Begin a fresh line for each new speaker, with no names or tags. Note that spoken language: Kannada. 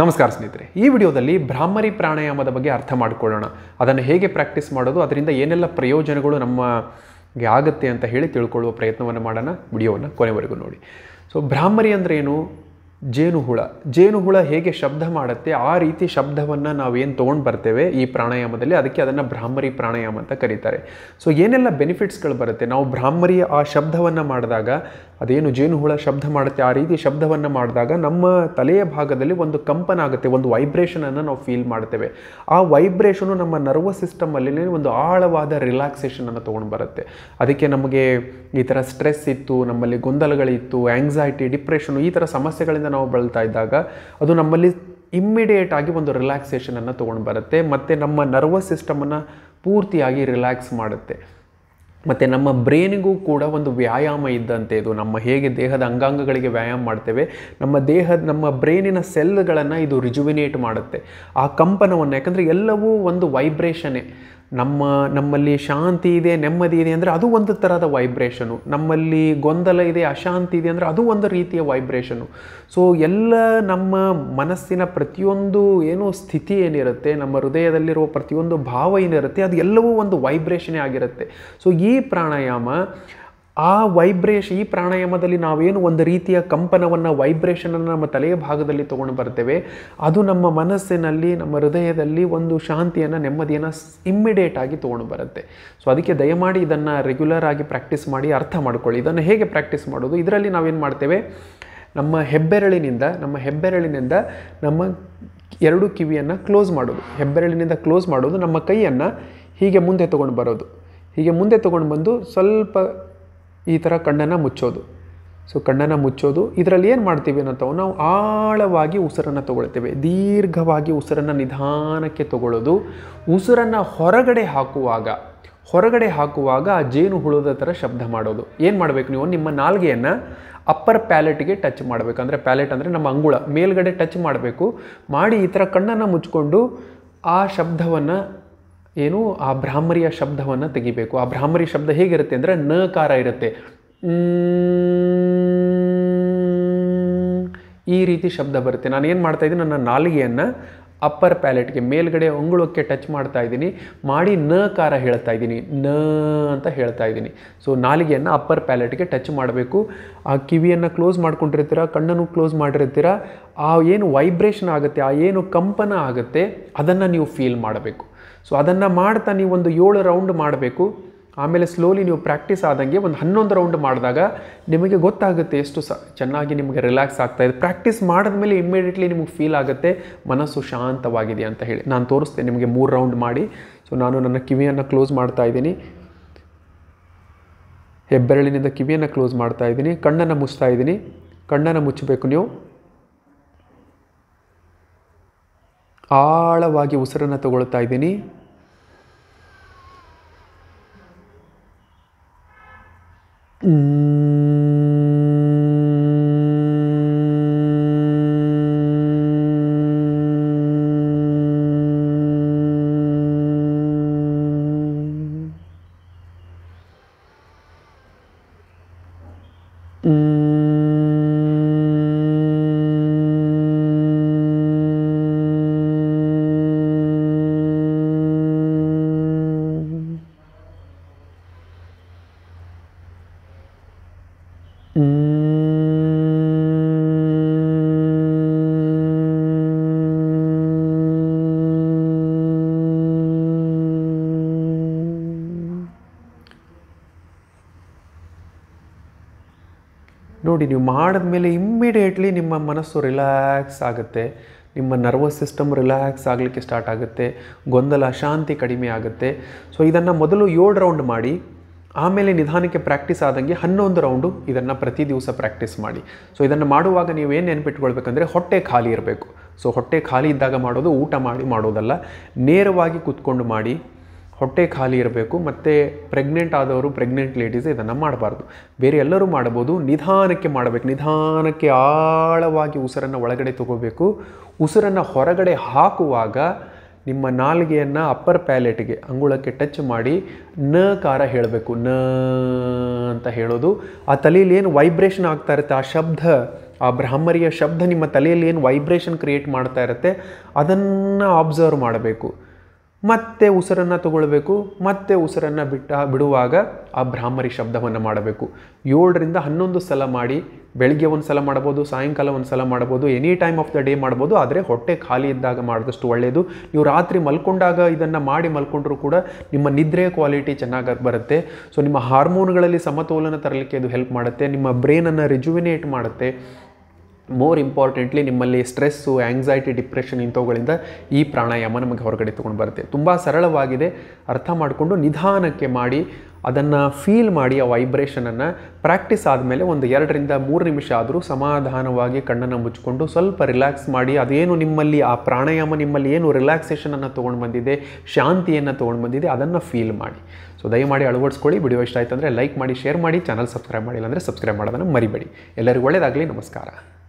ನಮಸ್ಕಾರ ಸ್ನೇಹಿತರೆ ಈ ವಿಡಿಯೋದಲ್ಲಿ ಬ್ರಾಹ್ಮರಿ ಪ್ರಾಣಾಯಾಮದ ಬಗ್ಗೆ ಅರ್ಥ ಮಾಡಿಕೊಳ್ಳೋಣ ಅದನ್ನು ಹೇಗೆ ಪ್ರಾಕ್ಟೀಸ್ ಮಾಡೋದು ಅದರಿಂದ ಏನೆಲ್ಲ ಪ್ರಯೋಜನಗಳು ನಮ್ಮಗೆ ಆಗುತ್ತೆ ಅಂತ ಹೇಳಿ ತಿಳ್ಕೊಳ್ಳುವ ಪ್ರಯತ್ನವನ್ನು ಮಾಡೋಣ ವಿಡಿಯೋವನ್ನು ಕೊನೆವರೆಗೂ ನೋಡಿ ಸೊ ಬ್ರಾಹ್ಮರಿ ಅಂದರೆ ಏನು ಜೇನುಹುಳ ಜೇನುಹುಳ ಹೇಗೆ ಶಬ್ದ ಮಾಡುತ್ತೆ ಆ ರೀತಿ ಶಬ್ದವನ್ನು ನಾವೇನು ತೊಗೊಂಡು ಬರ್ತೇವೆ ಈ ಪ್ರಾಣಾಯಾಮದಲ್ಲಿ ಅದಕ್ಕೆ ಅದನ್ನು ಬ್ರಾಹ್ಮರಿ ಪ್ರಾಣಾಯಾಮ ಅಂತ ಕರೀತಾರೆ ಸೊ ಏನೆಲ್ಲ ಬೆನಿಫಿಟ್ಸ್ಗಳು ಬರುತ್ತೆ ನಾವು ಬ್ರಾಹ್ಮರಿ ಆ ಶಬ್ದವನ್ನು ಮಾಡಿದಾಗ ಅದೇನು ಜೇನುಹುಳ ಶಬ್ದ ಮಾಡುತ್ತೆ ಆ ರೀತಿ ಶಬ್ದವನ್ನು ಮಾಡಿದಾಗ ನಮ್ಮ ತಲೆಯ ಭಾಗದಲ್ಲಿ ಒಂದು ಕಂಪನ ಆಗುತ್ತೆ ಒಂದು ವೈಬ್ರೇಷನನ್ನು ನಾವು ಫೀಲ್ ಮಾಡ್ತೇವೆ ಆ ವೈಬ್ರೇಷನು ನಮ್ಮ ನರ್ವಸ್ ಸಿಸ್ಟಮಲ್ಲಿ ಒಂದು ಆಳವಾದ ರಿಲ್ಯಾಕ್ಸೇಷನನ್ನು ತೊಗೊಂಡು ಬರುತ್ತೆ ಅದಕ್ಕೆ ನಮಗೆ ಈ ಥರ ಸ್ಟ್ರೆಸ್ ಇತ್ತು ನಮ್ಮಲ್ಲಿ ಗೊಂದಲಗಳಿತ್ತು ಆ್ಯಂಗ್ಸೈಟಿ ಡಿಪ್ರೆಷನು ಈ ಥರ ಸಮಸ್ಯೆಗಳಿಂದ ನಾವು ಬಳಲ್ತಾ ಇದ್ದಾಗ ಅದು ನಮ್ಮಲ್ಲಿ ಇಮ್ಮಿಡಿಯೇಟ್ ಆಗಿ ಒಂದು ರಿಲ್ಯಾಕ್ಸೇಷನನ್ನು ತೊಗೊಂಡು ಬರುತ್ತೆ ಮತ್ತು ನಮ್ಮ ನರ್ವಸ್ ಸಿಸ್ಟಮನ್ನು ಪೂರ್ತಿಯಾಗಿ ರಿಲ್ಯಾಕ್ಸ್ ಮಾಡುತ್ತೆ ಮತ್ತು ನಮ್ಮ ಬ್ರೈನಿಗೂ ಕೂಡ ಒಂದು ವ್ಯಾಯಾಮ ಇದ್ದಂತೆ ಇದು ನಮ್ಮ ಹೇಗೆ ದೇಹದ ಅಂಗಾಂಗಗಳಿಗೆ ವ್ಯಾಯಾಮ ಮಾಡ್ತೇವೆ ನಮ್ಮ ದೇಹದ ನಮ್ಮ ಬ್ರೈನಿನ ಸೆಲ್ಗಳನ್ನು ಇದು ರಿಜುವಿನೇಟ್ ಮಾಡುತ್ತೆ ಆ ಕಂಪನವನ್ನು ಯಾಕಂದರೆ ಎಲ್ಲವೂ ಒಂದು ವೈಬ್ರೇಷನ್ನೇ ನಮ್ಮ ನಮ್ಮಲ್ಲಿ ಶಾಂತಿ ಇದೆ ನೆಮ್ಮದಿ ಇದೆ ಅಂದರೆ ಅದು ಒಂದು ಥರದ ವೈಬ್ರೇಷನು ನಮ್ಮಲ್ಲಿ ಗೊಂದಲ ಇದೆ ಅಶಾಂತಿ ಇದೆ ಅಂದರೆ ಅದು ಒಂದು ರೀತಿಯ ವೈಬ್ರೇಷನು ಸೊ ಎಲ್ಲ ನಮ್ಮ ಮನಸ್ಸಿನ ಪ್ರತಿಯೊಂದು ಏನು ಸ್ಥಿತಿ ಏನಿರುತ್ತೆ ನಮ್ಮ ಹೃದಯದಲ್ಲಿರುವ ಪ್ರತಿಯೊಂದು ಭಾವ ಏನಿರುತ್ತೆ ಅದು ಎಲ್ಲವೂ ಒಂದು ವೈಬ್ರೇಷನೇ ಆಗಿರುತ್ತೆ ಸೊ ಈ ಪ್ರಾಣಾಯಾಮ ಆ ವೈಬ್ರೇಷನ್ ಈ ಪ್ರಾಣಾಯಾಮದಲ್ಲಿ ನಾವೇನು ಒಂದು ರೀತಿಯ ಕಂಪನವನ್ನು ವೈಬ್ರೇಷನನ್ನು ನಮ್ಮ ತಲೆಯ ಭಾಗದಲ್ಲಿ ತೊಗೊಂಡು ಬರ್ತೇವೆ ಅದು ನಮ್ಮ ಮನಸ್ಸಿನಲ್ಲಿ ನಮ್ಮ ಹೃದಯದಲ್ಲಿ ಒಂದು ಶಾಂತಿಯನ್ನು ನೆಮ್ಮದಿಯನ್ನು ಇಮ್ಮಿಡಿಯೇಟ್ ಆಗಿ ತೊಗೊಂಡು ಬರುತ್ತೆ ಸೊ ಅದಕ್ಕೆ ದಯಮಾಡಿ ಇದನ್ನು ರೆಗ್ಯುಲರ್ ಆಗಿ ಪ್ರಾಕ್ಟೀಸ್ ಮಾಡಿ ಅರ್ಥ ಮಾಡ್ಕೊಳ್ಳಿ ಇದನ್ನು ಹೇಗೆ ಪ್ರಾಕ್ಟೀಸ್ ಮಾಡೋದು ಇದರಲ್ಲಿ ನಾವೇನು ಮಾಡ್ತೇವೆ ನಮ್ಮ ಹೆಬ್ಬೆರಳಿನಿಂದ ನಮ್ಮ ಹೆಬ್ಬೆರಳಿನಿಂದ ನಮ್ಮ ಎರಡು ಕಿವಿಯನ್ನು ಕ್ಲೋಸ್ ಮಾಡೋದು ಹೆಬ್ಬೆರಳಿನಿಂದ ಕ್ಲೋಸ್ ಮಾಡೋದು ನಮ್ಮ ಕೈಯನ್ನು ಹೀಗೆ ಮುಂದೆ ತೊಗೊಂಡು ಬರೋದು ಹೀಗೆ ಮುಂದೆ ತೊಗೊಂಡು ಬಂದು ಸ್ವಲ್ಪ ಈ ಥರ ಕಣ್ಣನ್ನು ಮುಚ್ಚೋದು ಸೊ ಕಣ್ಣನ್ನು ಮುಚ್ಚೋದು ಇದರಲ್ಲಿ ಏನು ಮಾಡ್ತೀವಿ ಅನ್ನೋ ನಾವು ಆಳವಾಗಿ ಉಸಿರನ್ನು ತೊಗೊಳ್ತೇವೆ ದೀರ್ಘವಾಗಿ ಉಸಿರನ್ನು ನಿಧಾನಕ್ಕೆ ತಗೊಳ್ಳೋದು ಉಸಿರನ್ನು ಹೊರಗಡೆ ಹಾಕುವಾಗ ಹೊರಗಡೆ ಹಾಕುವಾಗ ಆ ಜೇನು ಹುಳದ ಥರ ಶಬ್ದ ಮಾಡೋದು ಏನು ಮಾಡಬೇಕು ನೀವು ನಿಮ್ಮ ನಾಲ್ಗೆಯನ್ನು ಅಪ್ಪರ್ ಪ್ಯಾಲೆಟ್ಗೆ ಟಚ್ ಮಾಡಬೇಕು ಅಂದರೆ ಪ್ಯಾಲೆಟ್ ಅಂದರೆ ನಮ್ಮ ಅಂಗುಳ ಮೇಲ್ಗಡೆ ಟಚ್ ಮಾಡಬೇಕು ಮಾಡಿ ಈ ಥರ ಕಣ್ಣನ್ನು ಮುಚ್ಕೊಂಡು ಆ ಶಬ್ದವನ್ನು ಏನು ಆ ಬ್ರಾಹ್ಮರಿಯ ಶಬ್ದವನ್ನು ತೆಗಿಬೇಕು ಆ ಬ್ರಾಹ್ಮರಿ ಶಬ್ದ ಹೇಗಿರುತ್ತೆ ಅಂದರೆ ನಕಾರ ಇರುತ್ತೆ ಈ ರೀತಿ ಶಬ್ದ ಬರುತ್ತೆ ನಾನು ಏನು ಮಾಡ್ತಾಯಿದ್ದೀನಿ ನನ್ನ ನಾಲಿಗೆಯನ್ನು ಅಪ್ಪರ್ ಪ್ಯಾಲೆಟ್ಗೆ ಮೇಲ್ಗಡೆ ಉಂಗುಳಕ್ಕೆ ಟಚ್ ಮಾಡ್ತಾ ಇದ್ದೀನಿ ಮಾಡಿ ನ ಕಾರ ಹೇಳ್ತಾ ಇದ್ದೀನಿ ನ ಅಂತ ಹೇಳ್ತಾ ಇದ್ದೀನಿ ಸೊ ನಾಲಿಗೆಯನ್ನು ಅಪ್ಪರ್ ಪ್ಯಾಲೆಟ್ಗೆ ಟಚ್ ಮಾಡಬೇಕು ಆ ಕಿವಿಯನ್ನು ಕ್ಲೋಸ್ ಮಾಡ್ಕೊಂಡಿರ್ತೀರ ಕಣ್ಣನ್ನು ಕ್ಲೋಸ್ ಮಾಡಿರ್ತೀರ ಆ ಏನು ವೈಬ್ರೇಷನ್ ಆಗುತ್ತೆ ಆ ಏನು ಕಂಪನ ಆಗುತ್ತೆ ಅದನ್ನು ನೀವು ಫೀಲ್ ಮಾಡಬೇಕು ಸೊ ಅದನ್ನು ಮಾಡ್ತಾ ನೀವು ಒಂದು ಏಳು ರೌಂಡ್ ಮಾಡಬೇಕು ಆಮೇಲೆ ಸ್ಲೋಲಿ ನೀವು ಪ್ರಾಕ್ಟೀಸ್ ಆದಂಗೆ ಒಂದು ಹನ್ನೊಂದು ರೌಂಡ್ ಮಾಡಿದಾಗ ನಿಮಗೆ ಗೊತ್ತಾಗುತ್ತೆ ಎಷ್ಟು ಸ ಚೆನ್ನಾಗಿ ನಿಮಗೆ ರಿಲ್ಯಾಕ್ಸ್ ಇದೆ ಪ್ರಾಕ್ಟೀಸ್ ಮಾಡಿದ್ಮೇಲೆ ಇಮ್ಮಿಡಿಯೇಟ್ಲಿ ನಿಮಗೆ ಫೀಲ್ ಆಗುತ್ತೆ ಮನಸ್ಸು ಶಾಂತವಾಗಿದೆ ಅಂತ ಹೇಳಿ ನಾನು ತೋರಿಸ್ತೇನೆ ನಿಮಗೆ ಮೂರು ರೌಂಡ್ ಮಾಡಿ ಸೊ ನಾನು ನನ್ನ ಕಿವಿಯನ್ನು ಕ್ಲೋಸ್ ಮಾಡ್ತಾ ಇದ್ದೀನಿ ಹೆಬ್ಬೆರಳಿನಿಂದ ಕಿವಿಯನ್ನು ಕ್ಲೋಸ್ ಮಾಡ್ತಾ ಇದ್ದೀನಿ ಕಣ್ಣನ್ನು ಮುಚ್ತಾ ಇದ್ದೀನಿ ಕಣ್ಣನ್ನು ಮುಚ್ಚಬೇಕು ನೀವು ಆಳವಾಗಿ ಉಸಿರನ್ನು ತಗೊಳ್ತಾ ಇದ್ದೀನಿ Mm. ನೋಡಿ ನೀವು ಮಾಡಿದ ಮೇಲೆ ಇಮ್ಮಿಡಿಯೇಟ್ಲಿ ನಿಮ್ಮ ಮನಸ್ಸು ರಿಲ್ಯಾಕ್ಸ್ ಆಗುತ್ತೆ ನಿಮ್ಮ ನರ್ವಸ್ ಸಿಸ್ಟಮ್ ರಿಲ್ಯಾಕ್ಸ್ ಆಗಲಿಕ್ಕೆ ಸ್ಟಾರ್ಟ್ ಆಗುತ್ತೆ ಗೊಂದಲ ಶಾಂತಿ ಕಡಿಮೆ ಆಗುತ್ತೆ ಸೊ ಇದನ್ನು ಮೊದಲು ಏಳು ರೌಂಡ್ ಮಾಡಿ ಆಮೇಲೆ ನಿಧಾನಕ್ಕೆ ಪ್ರಾಕ್ಟೀಸ್ ಆದಂಗೆ ಹನ್ನೊಂದು ರೌಂಡು ಇದನ್ನು ಪ್ರತಿ ದಿವಸ ಪ್ರಾಕ್ಟೀಸ್ ಮಾಡಿ ಸೊ ಇದನ್ನು ಮಾಡುವಾಗ ನೀವು ಏನು ನೆನ್ಪಿಟ್ಕೊಳ್ಬೇಕಂದ್ರೆ ಹೊಟ್ಟೆ ಖಾಲಿ ಇರಬೇಕು ಸೊ ಹೊಟ್ಟೆ ಖಾಲಿ ಇದ್ದಾಗ ಮಾಡೋದು ಊಟ ಮಾಡಿ ಮಾಡೋದಲ್ಲ ನೇರವಾಗಿ ಕೂತ್ಕೊಂಡು ಮಾಡಿ ಹೊಟ್ಟೆ ಖಾಲಿ ಇರಬೇಕು ಮತ್ತು ಪ್ರೆಗ್ನೆಂಟ್ ಆದವರು ಪ್ರೆಗ್ನೆಂಟ್ ಲೇಡೀಸ್ ಇದನ್ನು ಮಾಡಬಾರ್ದು ಬೇರೆ ಎಲ್ಲರೂ ಮಾಡ್ಬೋದು ನಿಧಾನಕ್ಕೆ ಮಾಡಬೇಕು ನಿಧಾನಕ್ಕೆ ಆಳವಾಗಿ ಉಸಿರನ್ನು ಒಳಗಡೆ ತಗೋಬೇಕು ಉಸಿರನ್ನು ಹೊರಗಡೆ ಹಾಕುವಾಗ ನಿಮ್ಮ ನಾಲಿಗೆಯನ್ನು ಅಪ್ಪರ್ ಪ್ಯಾಲೆಟ್ಗೆ ಅಂಗುಳಕ್ಕೆ ಟಚ್ ಮಾಡಿ ನ ಕಾರ ಹೇಳಬೇಕು ನ ಅಂತ ಹೇಳೋದು ಆ ತಲೆಯಲ್ಲಿ ಏನು ವೈಬ್ರೇಷನ್ ಆಗ್ತಾ ಇರುತ್ತೆ ಆ ಶಬ್ದ ಆ ಬ್ರಾಹ್ಮರಿಯ ಶಬ್ದ ನಿಮ್ಮ ತಲೆಯಲ್ಲಿ ಏನು ವೈಬ್ರೇಷನ್ ಕ್ರಿಯೇಟ್ ಮಾಡ್ತಾ ಇರುತ್ತೆ ಅದನ್ನು ಆಬ್ಸರ್ವ್ ಮಾಡಬೇಕು ಮತ್ತೆ ಉಸಿರನ್ನು ತಗೊಳ್ಬೇಕು ಮತ್ತೆ ಉಸಿರನ್ನು ಬಿಟ್ಟ ಬಿಡುವಾಗ ಆ ಭ್ರಾಮರಿ ಶಬ್ದವನ್ನು ಮಾಡಬೇಕು ಏಳರಿಂದ ಹನ್ನೊಂದು ಸಲ ಮಾಡಿ ಬೆಳಿಗ್ಗೆ ಒಂದು ಸಲ ಮಾಡ್ಬೋದು ಸಾಯಂಕಾಲ ಒಂದು ಸಲ ಮಾಡ್ಬೋದು any time of the day ಮಾಡ್ಬೋದು ಆದರೆ ಹೊಟ್ಟೆ ಖಾಲಿ ಇದ್ದಾಗ ಮಾಡಿದಷ್ಟು ಒಳ್ಳೆಯದು ನೀವು ರಾತ್ರಿ ಮಲ್ಕೊಂಡಾಗ ಇದನ್ನು ಮಾಡಿ ಮಲ್ಕೊಂಡ್ರೂ ಕೂಡ ನಿಮ್ಮ ನಿದ್ರೆಯ ಕ್ವಾಲಿಟಿ ಚೆನ್ನಾಗಿ ಬರುತ್ತೆ ಸೊ ನಿಮ್ಮ ಹಾರ್ಮೋನ್ಗಳಲ್ಲಿ ಸಮತೋಲನ ತರಲಿಕ್ಕೆ ಇದು ಹೆಲ್ಪ್ ಮಾಡುತ್ತೆ ನಿಮ್ಮ ಬ್ರೈನನ್ನು ರಿಜುವಿನೇಟ್ ಮಾಡುತ್ತೆ ಮೋರ್ ಇಂಪಾರ್ಟೆಂಟ್ಲಿ ನಿಮ್ಮಲ್ಲಿ ಸ್ಟ್ರೆಸ್ಸು ಆ್ಯಂಗ್ಸೈಟಿ ಡಿಪ್ರೆಷನ್ ಇಂಥವುಗಳಿಂದ ಈ ಪ್ರಾಣಾಯಾಮ ನಮಗೆ ಹೊರಗಡೆ ತೊಗೊಂಡು ಬರುತ್ತೆ ತುಂಬ ಸರಳವಾಗಿದೆ ಅರ್ಥ ಮಾಡಿಕೊಂಡು ನಿಧಾನಕ್ಕೆ ಮಾಡಿ ಅದನ್ನು ಫೀಲ್ ಮಾಡಿ ಆ ವೈಬ್ರೇಷನನ್ನು ಪ್ರಾಕ್ಟೀಸ್ ಆದಮೇಲೆ ಒಂದು ಎರಡರಿಂದ ಮೂರು ನಿಮಿಷ ಆದರೂ ಸಮಾಧಾನವಾಗಿ ಕಣ್ಣನ್ನು ಮುಚ್ಚಿಕೊಂಡು ಸ್ವಲ್ಪ ರಿಲ್ಯಾಕ್ಸ್ ಮಾಡಿ ಅದೇನು ನಿಮ್ಮಲ್ಲಿ ಆ ಪ್ರಾಣಾಯಾಮ ನಿಮ್ಮಲ್ಲಿ ಏನು ರಿಲ್ಯಾಕ್ಸೇಷನನ್ನು ತೊಗೊಂಡು ಬಂದಿದೆ ಶಾಂತಿಯನ್ನು ತೊಗೊಂಡು ಬಂದಿದೆ ಅದನ್ನು ಫೀಲ್ ಮಾಡಿ ಸೊ ದಯಮಾಡಿ ಅಳವಡಿಸ್ಕೊಳ್ಳಿ ವಿಡಿಯೋ ಇಷ್ಟ ಅಂದರೆ ಲೈಕ್ ಮಾಡಿ ಶೇರ್ ಮಾಡಿ ಚಾನಲ್ ಸಬ್ಸ್ಕ್ರೈಬ್ ಮಾಡಿಲ್ಲ ಅಂದರೆ ಸಬ್ಸ್ಕ್ರೈಬ್ ಮಾಡೋದನ್ನು ಮರಿಬೇಡಿ ಎಲ್ಲರಿಗೂ ಒಳ್ಳೆಯದಾಗಲಿ ನಮಸ್ಕಾರ